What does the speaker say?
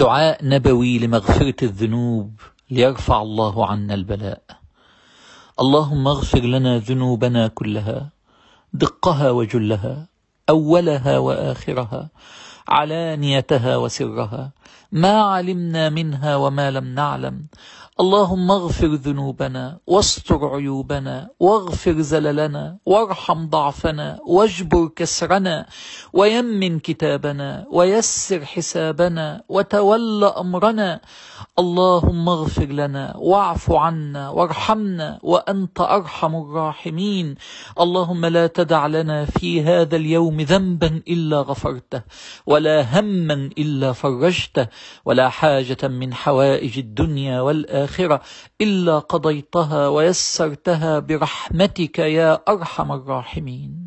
دعاء نبوي لمغفرة الذنوب ليرفع الله عنا البلاء اللهم اغفر لنا ذنوبنا كلها دقها وجلها أولها وآخرها علانيتها وسرها ما علمنا منها وما لم نعلم اللهم اغفر ذنوبنا واستر عيوبنا واغفر زللنا وارحم ضعفنا واجبر كسرنا ويمن كتابنا ويسر حسابنا وتول امرنا اللهم اغفر لنا واعف عنا وارحمنا وانت ارحم الراحمين اللهم لا تدع لنا في هذا اليوم ذنبا الا غفرته ولا هما إلا فرجته ولا حاجة من حوائج الدنيا والآخرة إلا قضيتها ويسرتها برحمتك يا أرحم الراحمين